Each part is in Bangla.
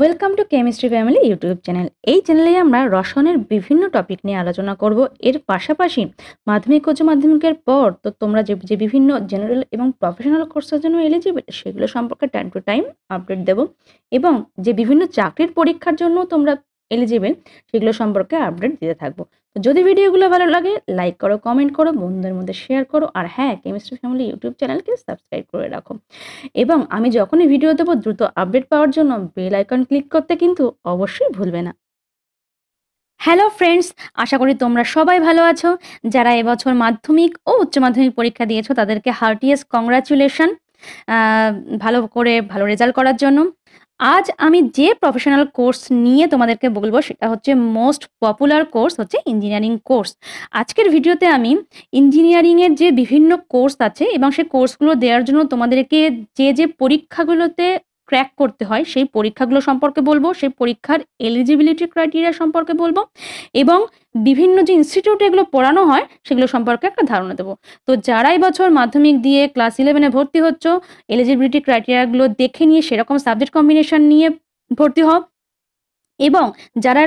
welcome to chemistry family YouTube channel এই চ্যানেলে আমরা রসায়নের বিভিন্ন টপিক নিয়ে আলোচনা করব এর পাশাপাশি মাধ্যমিক উচ্চ মাধ্যমিকের পর তো তোমরা যে যে বিভিন্ন জেনারেল এবং প্রফেশনাল কোর্সের জন্য এলিজিবল সেগুলো সম্পর্কে টাইম টু টাইম আপডেট দেব এবং যে বিভিন্ন চাকরির পরীক্ষার জন্য তোমরা এলিজিবেল সেগুলো সম্পর্কে আপডেট দিতে থাকবো তো যদি ভিডিওগুলো ভালো লাগে লাইক করো কমেন্ট করো বন্ধুদের মধ্যে শেয়ার করো আর হ্যাঁ কেমিস্ট্রি ফ্যামিলি ইউটিউব চ্যানেলকে সাবস্ক্রাইব করে রাখো এবং আমি যখনই ভিডিও দেবো দ্রুত আপডেট পাওয়ার জন্য বেল আইকন ক্লিক করতে কিন্তু অবশ্যই ভুলবে না হ্যালো ফ্রেন্ডস আশা করি তোমরা সবাই ভালো আছো যারা এবছর মাধ্যমিক ও উচ্চ মাধ্যমিক পরীক্ষা দিয়েছো তাদেরকে হার্টিয়েস্ট কংগ্রাচুলেশন ভালো করে ভালো রেজাল্ট করার জন্য আজ আমি যে প্রফেশনাল কোর্স নিয়ে তোমাদেরকে বলবো সেটা হচ্ছে মোস্ট পপুলার কোর্স হচ্ছে ইঞ্জিনিয়ারিং কোর্স আজকের ভিডিওতে আমি ইঞ্জিনিয়ারিংয়ের যে বিভিন্ন কোর্স আছে এবং সেই কোর্সগুলো দেওয়ার জন্য তোমাদেরকে যে যে পরীক্ষাগুলোতে ক্র্যাক করতে হয় সেই পরীক্ষাগুলো সম্পর্কে বলবো সেই পরীক্ষার এলিজিবিলিটি ক্রাইটেরিয়া সম্পর্কে বলবো এবং বিভিন্ন যে ইনস্টিটিউটে এগুলো পড়ানো হয় সেগুলো সম্পর্কে একটা ধারণা দেবো তো যারা বছর মাধ্যমিক দিয়ে ক্লাস ইলেভেনে ভর্তি হচ্ছ এলিজিবিলিটি ক্রাইটেরিয়াগুলো দেখে নিয়ে সেরকম সাবজেক্ট কম্বিনেশন নিয়ে ভর্তি হও এবং যারা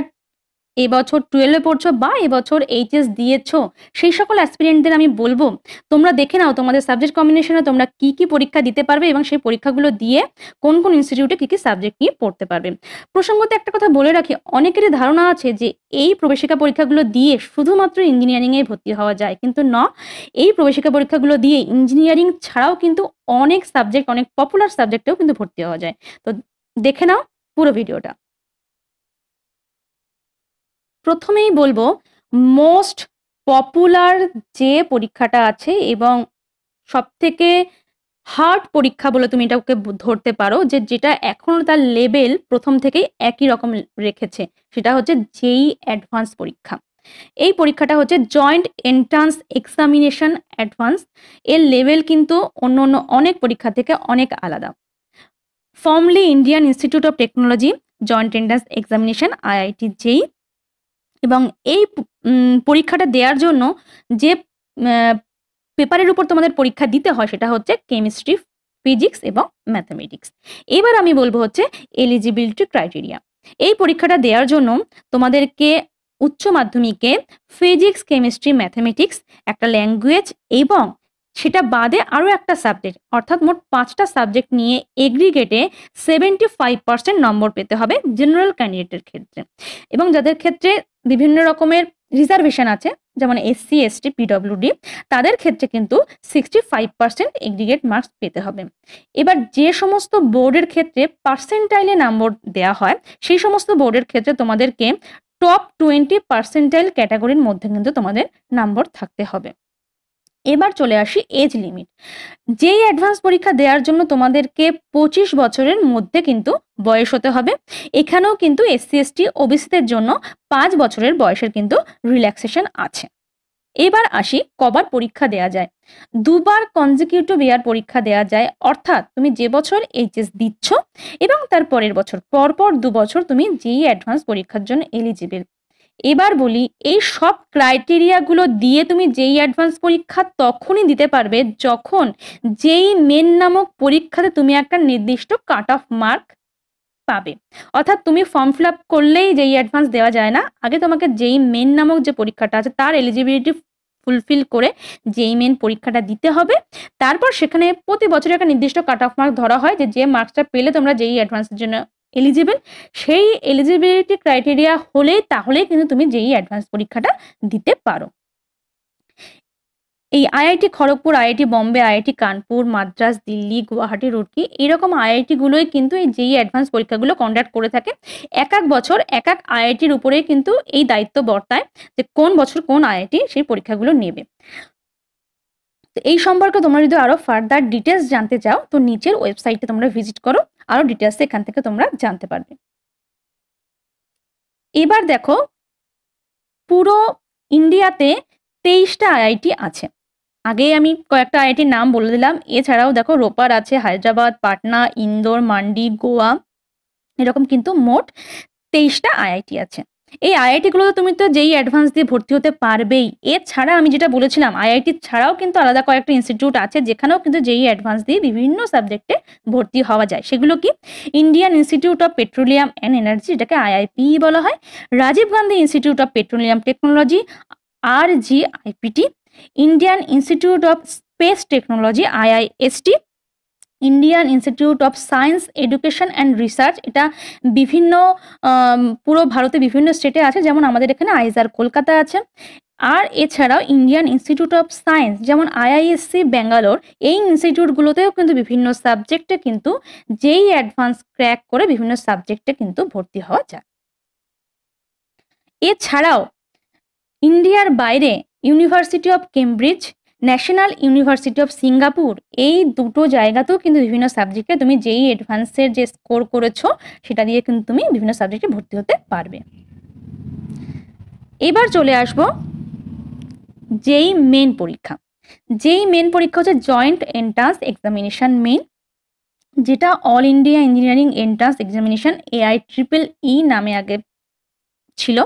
এবছর টুয়েলভে পড়ছো বা এবছর এইচএস দিয়েছ সেই সকল অ্যাসপিরিয়েন্টদের আমি বলবো তোমরা দেখে নাও তোমাদের সাবজেক্ট কম্বিনেশনে তোমরা কি কি পরীক্ষা দিতে পারবে এবং সেই পরীক্ষাগুলো দিয়ে কোন কোন ইনস্টিটিউটে কী কী সাবজেক্ট নিয়ে পড়তে পারবে প্রসঙ্গতে একটা কথা বলে রাখি অনেকেরই ধারণা আছে যে এই প্রবেশিকা পরীক্ষাগুলো দিয়ে শুধুমাত্র ইঞ্জিনিয়ারিংয়ে ভর্তি হওয়া যায় কিন্তু ন এই প্রবেশিকা পরীক্ষাগুলো দিয়ে ইঞ্জিনিয়ারিং ছাড়াও কিন্তু অনেক সাবজেক্ট অনেক পপুলার সাবজেক্টেও কিন্তু ভর্তি হওয়া যায় তো দেখে নাও পুরো ভিডিওটা প্রথমেই বলবো মোস্ট পপুলার যে পরীক্ষাটা আছে এবং সবথেকে হার্ড পরীক্ষা বলে তুমি এটাকে ধরতে পারো যে যেটা এখনও তার লেভেল প্রথম থেকেই একই রকম রেখেছে সেটা হচ্ছে জেই অ্যাডভান্স পরীক্ষা এই পরীক্ষাটা হচ্ছে জয়েন্ট এন্ট্রান্স এক্সামিনেশন অ্যাডভান্স এর লেভেল কিন্তু অন্য অন্য অনেক পরীক্ষা থেকে অনেক আলাদা formally Indian Institute of Technology joint entrance examination IIT JEE এবং এই পরীক্ষাটা দেওয়ার জন্য যে পেপারের উপর তোমাদের পরীক্ষা দিতে হয় সেটা হচ্ছে কেমিস্ট্রি ফিজিক্স এবং ম্যাথামেটিক্স এবার আমি বলবো হচ্ছে এলিজিবিলিটি ক্রাইটেরিয়া এই পরীক্ষাটা দেওয়ার জন্য তোমাদেরকে উচ্চ মাধ্যমিকে ফিজিক্স কেমিস্ট্রি ম্যাথামেটিক্স একটা ল্যাঙ্গুয়েজ এবং সেটা বাদে আরও একটা সাবজেক্ট অর্থাৎ মোট পাঁচটা সাবজেক্ট নিয়ে এগ্রিগেটে সেভেন্টি ফাইভ পার্সেন্ট নম্বর পেতে হবে জেনারেল ক্যান্ডিডেটের ক্ষেত্রে এবং যাদের ক্ষেত্রে বিভিন্ন রকমের রিজার্ভেশন আছে যেমন এসসি এসটি পিডব্লিউডি তাদের ক্ষেত্রে কিন্তু sixty five percent aggregate marks পেতে হবে এবার যে সমস্ত বোর্ডের ক্ষেত্রে পার্সেন্টাইলে নম্বর দেয়া হয় সেই সমস্ত বোর্ডের ক্ষেত্রে তোমাদেরকে টপ টোয়েন্টি পার্সেন্টাইল ক্যাটাগরির মধ্যে কিন্তু তোমাদের নম্বর থাকতে হবে এবার চলে আসি এজ লিমিট যেই অ্যাডভান্স পরীক্ষা দেওয়ার জন্য তোমাদেরকে পঁচিশ বছরের মধ্যে কিন্তু বয়স হতে হবে এখানেও কিন্তু এসসি এসটি ওবিসিদের জন্য পাঁচ বছরের বয়সের কিন্তু রিল্যাক্সেশন আছে এবার আসি কবার পরীক্ষা দেয়া যায় দুবার কনজিকিউটিভ ইয়ার পরীক্ষা দেয়া যায় অর্থাৎ তুমি যে বছর এইচএস দিচ্ছ এবং তার পরের বছর পরপর দু বছর তুমি যেই অ্যাডভান্স পরীক্ষার জন্য এলিজিবিল এবার বলি এই সব ক্রাইটেরিয়াগুলো দিয়ে তুমি যেই অ্যাডভান্স পরীক্ষা তখনই দিতে পারবে যখন যেই মেন নামক পরীক্ষাতে তুমি একটা নির্দিষ্ট কাট অফ মার্ক পাবে অর্থাৎ তুমি ফর্ম ফিল আপ করলেই যেই অ্যাডভান্স দেওয়া যায় না আগে তোমাকে যেই মেন নামক যে পরীক্ষাটা আছে তার এলিজিবিলিটি ফুলফিল করে যেই মেন পরীক্ষাটা দিতে হবে তারপর সেখানে প্রতি বছরে একটা নির্দিষ্ট কাট অফ মার্ক ধরা হয় যে যে মার্কসটা পেলে তোমরা যেই অ্যাডভান্সের জন্য এলিজিবেল সেই এলিজিবিলিটি ক্রাইটেরিয়া হলে তাহলে কিন্তু তুমি যেই অ্যাডভান্স পরীক্ষাটা দিতে পারো এই IIT Kharagpur IIT Bombay IIT Kanpur Madras Delhi Guwahati Roorkee এরকম আইআইটিগুলোই কিন্তু এই যেই অ্যাডভান্স পরীক্ষাগুলো কন্ডাক্ট করে থাকে এক এক বছর এক এক আইআইটির উপরে কিন্তু এই দায়িত্ব বর্তায় যে কোন বছর কোন আইআইটি সেই পরীক্ষাগুলো নেবে তো এই সম্পর্কে তোমরা যদি আরও ফার্দার ডিটেলস জানতে চাও তো নিচের ওয়েবসাইটে তোমরা ভিজিট করো আরও ডিটেলস এখান থেকে তোমরা জানতে পারবে এবার দেখো পুরো ইন্ডিয়াতে তেইশটা আইআইটি আছে আগেই আমি কয়েকটা আইআইটির নাম বলে দিলাম এছাড়াও দেখো রোপার আছে হায়দ্রাবাদ পাটনা ইন্দোর মান্ডি গোয়া এরকম কিন্তু মোট তেইশটা আইআইটি আছে এই আইআইটিগুলোতে তুমি তো যেই অ্যাডভান্স দিয়ে ভর্তি হতে পারবেই এছাড়া আমি যেটা বলেছিলাম আইআইটি ছাড়াও কিন্তু আলাদা কয়েকটা ইনস্টিটিউট আছে যেখানেও কিন্তু যেই অ্যাডভান্স দিয়ে বিভিন্ন সাবজেক্টে ভর্তি হওয়া যায় সেগুলো কি Indian Institute of Petroleum and Energy এটাকে আইআইপি বলা হয় Rajiv Gandhi Institute of Petroleum Technology R G IPT Indian Institute of Space Technology IIST Indian Institute of Science Education and Research এটা বিভিন্ন পুরো ভারতে বিভিন্ন স্টেটে আছে যেমন আমাদের এখানে আইজার কলকাতা আছে আর এছাড়াও ইন্ডিয়ান ইনস্টিটিউট অফ সায়েন্স যেমন আইআইএসসি ব্যাঙ্গালোর এই ইনস্টিটিউটগুলোতেও কিন্তু বিভিন্ন সাবজেক্টে কিন্তু যেই অ্যাডভান্স ক্র্যাক করে বিভিন্ন সাবজেক্টে কিন্তু ভর্তি হওয়া যায় এছাড়াও ইন্ডিয়ার বাইরে University of Cambridge National University of Singapore এই দুটো জায়গাতেও কিন্তু বিভিন্ন সাবজেক্টে তুমি যেই অ্যাডভান্সের যে স্কোর করেছো সেটা দিয়ে কিন্তু তুমি বিভিন্ন সাবজেক্টে ভর্তি হতে পারবে এবার চলে আসবো যেই মেন পরীক্ষা যেই মেন পরীক্ষা হচ্ছে জয়েন্ট এন্ট্রান্স এক্সামিনেশান মেন যেটা all India engineering entrance examination AI triple E নামে আগে ছিল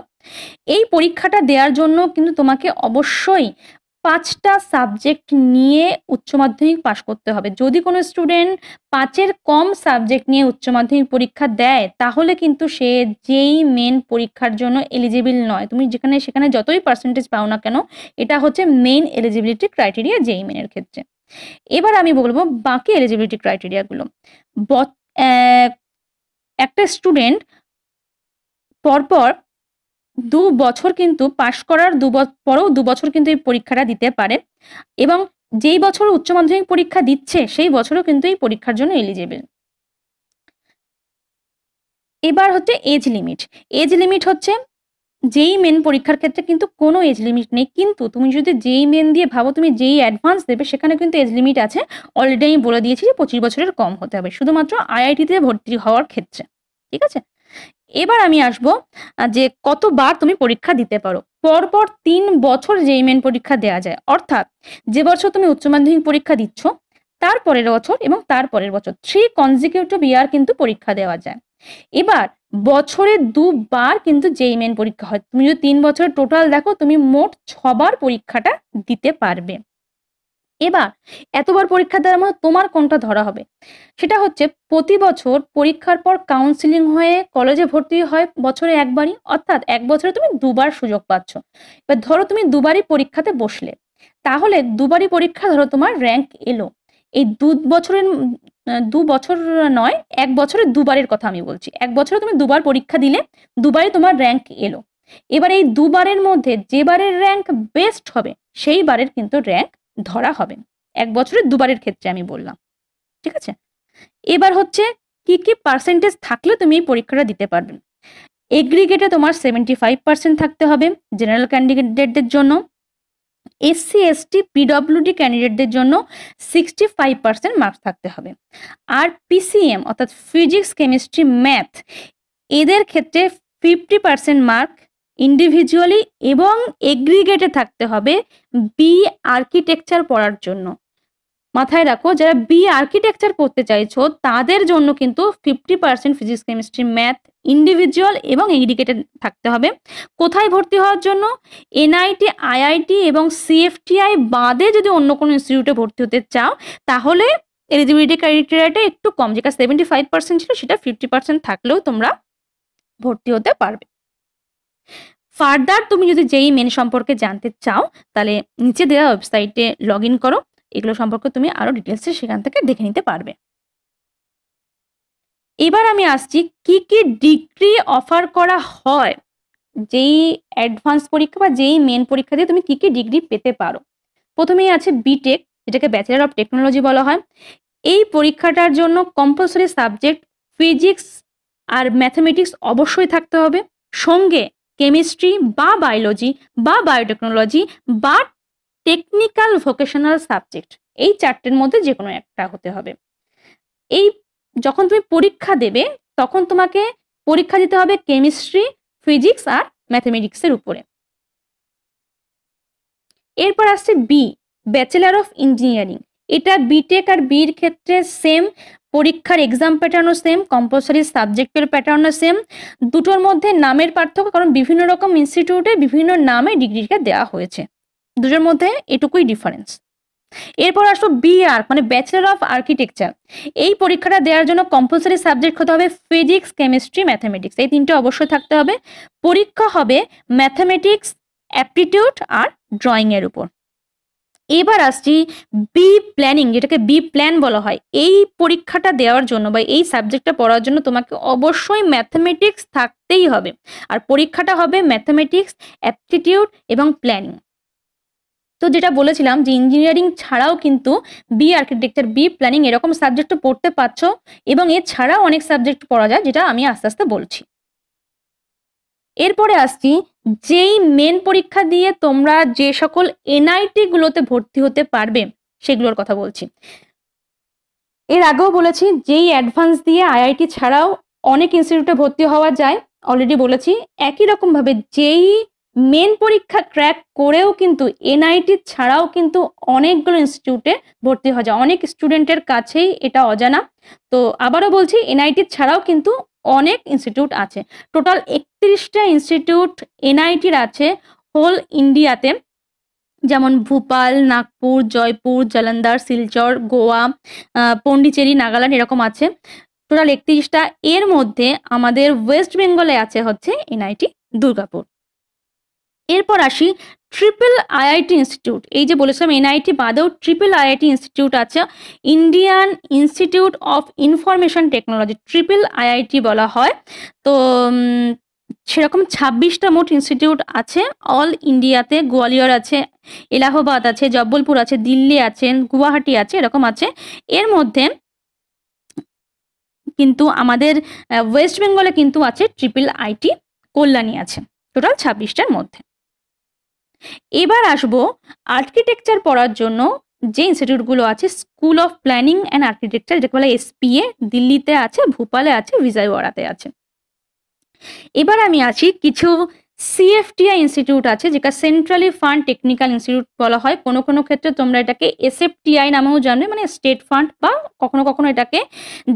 এই পরীক্ষাটা দেওয়ার জন্য কিন্তু তোমাকে অবশ্যই পাঁচটা সাবজেক্ট নিয়ে উচ্চ মাধ্যমিক পাশ করতে হবে যদি কোনো স্টুডেন্ট পাঁচের কম সাবজেক্ট নিয়ে উচ্চ মাধ্যমিক পরীক্ষা দেয় তাহলে কিন্তু সে যেই মেন পরীক্ষার জন্য এলিজিবল নয় তুমি যেখানে সেখানে যতই পার্সেন্টেজ পাও না কেন এটা হচ্ছে মেন এলিজিবিলিটি ক্রাইটেরিয়া যেই মেনের ক্ষেত্রে এবার আমি বলবো বাকি এলিজিবিলিটি ক্রাইটেরিয়াগুলো একটা স্টুডেন্ট পরপর দু বছর কিন্তু পাশ করার দু পরেও দু বছর কিন্তু এই পরীক্ষাটা দিতে পারে এবং যেই বছর উচ্চ মাধ্যমিক পরীক্ষা দিচ্ছে সেই বছরও কিন্তু এই পরীক্ষার জন্য এলিজেবল এবার হচ্ছে এজ লিমিট এজ লিমিট হচ্ছে যেই মেন পরীক্ষার ক্ষেত্রে কিন্তু কোনো এজ লিমিট নেই কিন্তু তুমি যদি যেই মেন দিয়ে ভাবো তুমি যেই অ্যাডভান্স দেবে সেখানে কিন্তু এজ লিমিট আছে অলরেডি আমি বলে দিয়েছি যে পঁচিশ বছরের কম হতে হবে শুধুমাত্র আইআইটিতে ভর্তি হওয়ার ক্ষেত্রে ঠিক আছে এবার আমি আসব যে কতবার তুমি পরীক্ষা দিতে পারো পরপর তিন বছর যেই মেন পরীক্ষা দেওয়া যায় অর্থাৎ যে বছর তুমি উচ্চ মাধ্যমিক পরীক্ষা দিচ্ছ তার পরের বছর এবং তার পরের বছর থ্রি কনজিকিউটিভ ইয়ার কিন্তু পরীক্ষা দেওয়া যায় এবার বছরে দুবার কিন্তু যেই মেন পরীক্ষা হয় তুমি যদি তিন বছরের টোটাল দেখো তুমি মোট ছবার পরীক্ষাটা দিতে পারবে এবার এতবার পরীক্ষা দেওয়ার মধ্যে মানে তোমার কোনটা ধরা হবে সেটা হচ্ছে প্রতি বছর পরীক্ষার পর কাউন্সিলিং হয়ে কলেজে ভর্তি হয় বছরে একবারই অর্থাৎ এক বছরে তুমি দুবার সুযোগ পাচ্ছ এবার ধরো তুমি দুবারই পরীক্ষাতে বসলে তাহলে দুবারই পরীক্ষা ধরো তোমার র্যাঙ্ক এলো এই দু বছরের দু বছর নয় এক বছরে দুবারের কথা আমি বলছি এক বছরে তুমি দুবার পরীক্ষা দিলে দুবারই তোমার র্যাঙ্ক এলো এবার এই দুবারের মধ্যে যে বারের র্যাঙ্ক বেস্ট হবে সেই বারের কিন্তু র্যাঙ্ক ধরা হবে এক বছরে দুবারের ক্ষেত্রে আমি বললাম ঠিক আছে এবার হচ্ছে কি কি পার্সেন্টেজ থাকলে তুমি এই পরীক্ষাটা দিতে পারবে এগ্রিগেটে তোমার সেভেন্টি ফাইভ পার্সেন্ট থাকতে হবে জেনারেল ক্যান্ডিডেটদের জন্য এসসি এসটি পিডব্লিউডি ক্যান্ডিডেটদের জন্য সিক্সটি ফাইভ পার্সেন্ট মার্কস থাকতে হবে আর পিসিএম অর্থাৎ ফিজিক্স কেমিস্ট্রি ম্যাথ এদের ক্ষেত্রে ফিফটি পার্সেন্ট মার্ক ইন্ডিভিজুয়ালি এবং এগ্রিগেটে থাকতে হবে বি আর্কিটেকচার পড়ার জন্য মাথায় রাখো যারা বি আর্কিটেকচার করতে চাইছো তাদের জন্য কিন্তু fifty percent physics chemistry math individual এবং এগ্রিগেটেড থাকতে হবে কোথায় ভর্তি হওয়ার জন্য এনআইটি আইআইটি এবং সিএফটিআই বাদে যদি অন্য কোনো ইনস্টিটিউটে ভর্তি হতে চাও তাহলে এলিজিবিলিটি ক্রাইটেরিয়াটা একটু কম যেটা সেভেন্টি ফাইভ পার্সেন্ট ছিল সেটা ফিফটি পার্সেন্ট থাকলেও তোমরা ভর্তি হতে পারবে ফার্দার তুমি যদি যেই মেন সম্পর্কে জানতে চাও তাহলে নিচে দেওয়া ওয়েবসাইটে লগ ইন করো এগুলো সম্পর্কে তুমি আরও ডিটেলসে সেখান থেকে দেখে নিতে পারবে এবার আমি আসছি কি কি ডিগ্রি অফার করা হয় যেই অ্যাডভান্স পরীক্ষা বা যেই মেন পরীক্ষা দিয়ে তুমি কি কি ডিগ্রি পেতে পারো প্রথমেই আছে বিটেক যেটাকে ব্যাচেলার অফ টেকনোলজি বলা হয় এই পরীক্ষাটার জন্য কম্পালসরি সাবজেক্ট ফিজিক্স আর ম্যাথামেটিক্স অবশ্যই থাকতে হবে সঙ্গে কেমিস্ট্রি বা বায়োলজি বা বায়োটেকনোলজি বা টেকনিক্যাল ভোকেশনাল সাবজেক্ট এই চারটের মধ্যে যে কোনো একটা হতে হবে এই যখন তুমি পরীক্ষা দেবে তখন তোমাকে পরীক্ষা দিতে হবে কেমিস্ট্রি ফিজিক্স আর ম্যাথামেটিক্সের উপরে এরপর আসছে বি ব্যাচেলার অফ ইঞ্জিনিয়ারিং এটা বিটেক আর বির ক্ষেত্রে সেম পরীক্ষার এক্সাম প্যাটার্নও সেম কম্পালসারি সাবজেক্টের প্যাটার্নও সেম দুটোর মধ্যে নামের পার্থক্য কারণ বিভিন্ন রকম ইনস্টিটিউটে বিভিন্ন নামে ডিগ্রিটা দেওয়া হয়েছে দুটোর মধ্যে এটুকুই ডিফারেন্স এরপর বি আর মানে ব্যাচেলার অফ আর্কিটেকচার এই পরীক্ষাটা দেওয়ার জন্য কম্পালসারি সাবজেক্ট হতে হবে ফিজিক্স কেমিস্ট্রি ম্যাথামেটিক্স এই তিনটা অবশ্যই থাকতে হবে পরীক্ষা হবে ম্যাথামেটিক্স অ্যাপটিটিউড আর ড্রয়িংয়ের উপর এবার আসছি বি প্ল্যানিং যেটাকে বি প্ল্যান বলা হয় এই পরীক্ষাটা দেওয়ার জন্য বা এই সাবজেক্টটা পড়ার জন্য তোমাকে অবশ্যই ম্যাথমেটিক্স থাকতেই হবে আর পরীক্ষাটা হবে ম্যাথমেটিক্স অ্যাপটিটিউড এবং প্ল্যানিং তো যেটা বলেছিলাম যে ইঞ্জিনিয়ারিং ছাড়াও কিন্তু বি আর্কিটেকচার বি প্ল্যানিং এরকম সাবজেক্টও পড়তে পারছ এবং এছাড়াও অনেক সাবজেক্ট পড়া যায় যেটা আমি আস্তে আস্তে বলছি এরপরে আসছি যেই মেন পরীক্ষা দিয়ে তোমরা যে সকল এনআইটি গুলোতে ভর্তি হতে পারবে সেগুলোর কথা বলছি এর আগেও বলেছি যেই অ্যাডভান্স দিয়ে আইআইটি ছাড়াও অনেক ইনস্টিটিউটে ভর্তি হওয়া যায় অলরেডি বলেছি একই রকমভাবে যেই মেন পরীক্ষা ক্র্যাক করেও কিন্তু এনআইটি ছাড়াও কিন্তু অনেকগুলো ইনস্টিটিউটে ভর্তি হওয়া যায় অনেক স্টুডেন্টের কাছেই এটা অজানা তো আবারও বলছি এনআইটি ছাড়াও কিন্তু অনেক ইনস্টিটিউট আছে টোটাল একত্রিশটা ইনস্টিটিউট এনআইটির আছে হোল ইন্ডিয়াতে যেমন ভোপাল নাগপুর জয়পুর জালান্দার শিলচর গোয়া পন্ডিচেরি নাগাল্যান্ড এরকম আছে টোটাল একত্রিশটা এর মধ্যে আমাদের ওয়েস্ট বেঙ্গলে আছে হচ্ছে এনআইটি দুর্গাপুর এরপর আসি ট্রিপল আইআইটি ইনস্টিটিউট এই যে বলেছিলাম এনআইটি বাদেও ট্রিপল আইআইটি ইনস্টিটিউট আছে Indian Institute of Information Technology triple IIT বলা হয় তো সেরকম ছাব্বিশটা মোট ইনস্টিটিউট আছে অল ইন্ডিয়াতে গোয়ালিয়র আছে এলাহাবাদ আছে জব্বলপুর আছে দিল্লি আছে গুয়াহাটি আছে এরকম আছে এর মধ্যে কিন্তু আমাদের ওয়েস্ট বেঙ্গলে কিন্তু আছে ট্রিপল আইটি কল্যাণী আছে টোটাল ছাব্বিশটার মধ্যে এবার আসবো আর্কিটেকচার পড়ার জন্য যে ইনস্টিটিউটগুলো আছে school of planning and architecture যেটা বলে এসপিএ দিল্লিতে আছে ভোপালে আছে বিজয়ওয়াড়াতে আছে এবার আমি আছি কিছু সিএফটিআই ইনস্টিটিউট আছে যেটা সেন্ট্রালি ফান্ড টেকনিক্যাল ইনস্টিটিউট বলা হয় কোনো কোনো ক্ষেত্রে তোমরা এটাকে এসএফটিআই নামেও জানবে মানে স্টেট ফান্ড বা কখনো কখনো এটাকে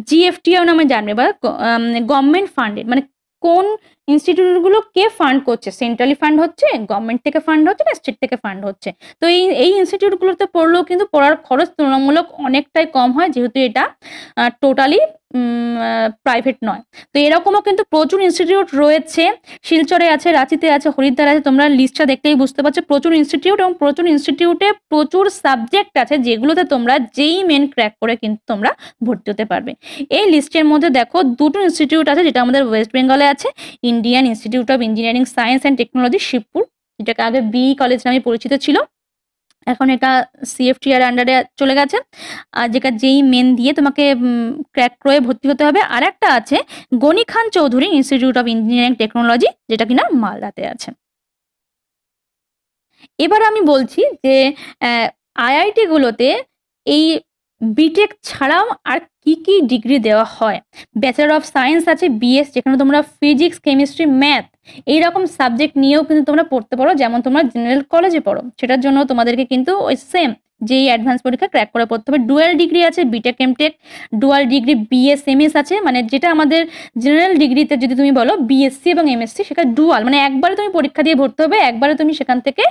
জিএফটিআই নামে জানবে বা গভর্নমেন্ট ফান্ডেড মানে কোন ইনস্টিটিউটগুলোকে ফান্ড করছে সেন্ট্রালি ফান্ড হচ্ছে গভর্নমেন্ট থেকে ফান্ড হচ্ছে না স্টেট থেকে ফান্ড হচ্ছে তো এই এই ইনস্টিটিউটগুলোতে পড়লেও কিন্তু পড়ার খরচ তুলনামূলক অনেকটাই কম হয় যেহেতু এটা টোটালি প্রাইভেট নয় তো এরকমও কিন্তু প্রচুর ইনস্টিটিউট রয়েছে শিলচরে আছে রাঁচিতে আছে হরিদ্বার আছে তোমরা লিস্টটা দেখতেই বুঝতে পারছো প্রচুর ইনস্টিটিউট এবং প্রচুর ইনস্টিটিউটে প্রচুর সাবজেক্ট আছে যেগুলোতে তোমরা যেই মেন ক্র্যাক করে কিন্তু তোমরা ভর্তি হতে পারবে এই লিস্টের মধ্যে দেখো দুটো ইনস্টিটিউট আছে যেটা আমাদের ওয়েস্ট বেঙ্গলে আছে Indian Institute of Engineering Science and Technology Shibpur যেটাকে আগে বি কলেজ নামে পরিচিত ছিল এখন এটা সিএফটি আর আন্ডারে চলে গেছে আর যেটা যেই মেন দিয়ে তোমাকে ক্র্যাক ক্রয়ে ভর্তি হতে হবে আর একটা আছে Ghani Khan Chowdhury Institute of Engineering Technology যেটা কিনা মালদাতে আছে এবার আমি বলছি যে আইআইটিগুলোতে এই বিটেক ছাড়াও আর কি কি ডিগ্রি দেওয়া হয় ব্যাচেলর অফ সায়েন্স আছে বিএস যেখানে তোমরা ফিজিক্স কেমিস্ট্রি ম্যাথ এইরকম সাবজেক্ট নিয়েও কিন্তু তোমরা পড়তে পারো যেমন তোমরা জেনারেল কলেজে পড়ো সেটার জন্য তোমাদেরকে কিন্তু ওই সেম যেই অ্যাডভান্স পরীক্ষা ক্র্যাক করে পড়তে হবে ডুয়াল ডিগ্রি আছে BTech MTech dual degree BSMS আছে মানে যেটা আমাদের জেনারেল ডিগ্রিতে যদি তুমি বলো বিএসসি এবং এমএসসি সেটা ডুয়াল মানে একবারে তুমি পরীক্ষা দিয়ে ভর্তি হবে একবারে তুমি সেখান থেকে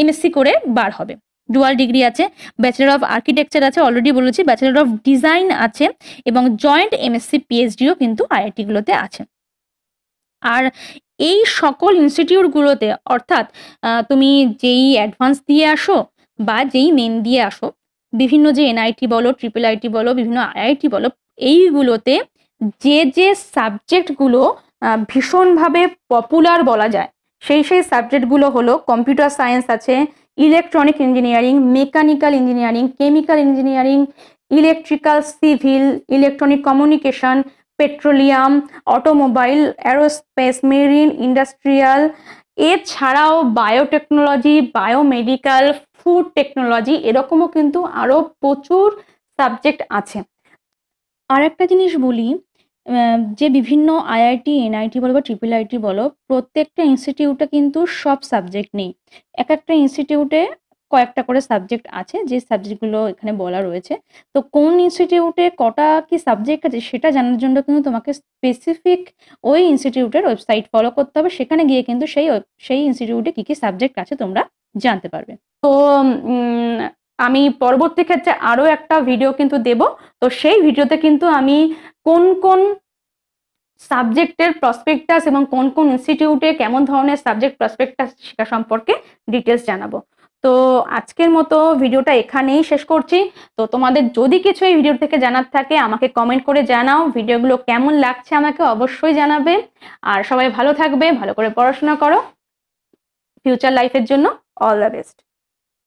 এমএসসি করে বার হবে ডুয়াল ডিগ্রি আছে ব্যাচেলর অফ আর্কিটেকচার আছে অলরেডি বলেছি ব্যাচেলর অফ ডিজাইন আছে এবং জয়েন্ট এমএসসি পিএইচডিও কিন্তু আইআইটিগুলোতে আছে আর এই সকল ইনস্টিটিউটগুলোতে অর্থাৎ তুমি যেই অ্যাডভান্স দিয়ে আসো বা যেই মেন দিয়ে আসো বিভিন্ন যে এনআইটি বলো ট্রিপল আইটি বলো বিভিন্ন আইআইটি বলো এইগুলোতে যে যে সাবজেক্টগুলো ভীষণভাবে পপুলার বলা যায় সেই সেই সাবজেক্টগুলো হলো কম্পিউটার সায়েন্স আছে electronic engineering mechanical engineering chemical engineering electrical civil electronic communication petroleum automobile aerospace marine industrial এছাড়াও বায়োটেকনোলজি বায়োমেডিক্যাল ফুড টেকনোলজি এরকমও কিন্তু আরও প্রচুর সাবজেক্ট আছে আর একটা জিনিস বলি যে বিভিন্ন আইআইটি এনআইটি বলো বা ট্রিপল আইটি বলো প্রত্যেকটা ইনস্টিটিউটে কিন্তু সব সাবজেক্ট নেই এক একটা ইনস্টিটিউটে কয়েকটা করে সাবজেক্ট আছে যে সাবজেক্টগুলো এখানে বলা রয়েছে তো কোন ইনস্টিটিউটে কটা কি সাবজেক্ট আছে সেটা জানার জন্য কিন্তু তোমাকে স্পেসিফিক ওই ইনস্টিটিউটের ওয়েবসাইট ফলো করতে হবে সেখানে গিয়ে কিন্তু সেই সেই ইনস্টিটিউটে কী কী সাবজেক্ট আছে তোমরা জানতে পারবে তো আমি পরবর্তী ক্ষেত্রে আরও একটা ভিডিও কিন্তু দেব তো সেই ভিডিওতে কিন্তু আমি কোন কোন সাবজেক্টের প্রসপেক্টাস এবং কোন কোন ইনস্টিটিউটে কেমন ধরনের সাবজেক্ট প্রসপেক্টাস সেটা সম্পর্কে ডিটেলস জানাবো তো আজকের মতো ভিডিওটা এখানেই শেষ করছি তো তোমাদের যদি কিছু এই ভিডিও থেকে জানার থাকে আমাকে কমেন্ট করে জানাও ভিডিওগুলো কেমন লাগছে আমাকে অবশ্যই জানাবে আর সবাই ভালো থাকবে ভালো করে পড়াশোনা করো ফিউচার লাইফের জন্য অল দ্য বেস্ট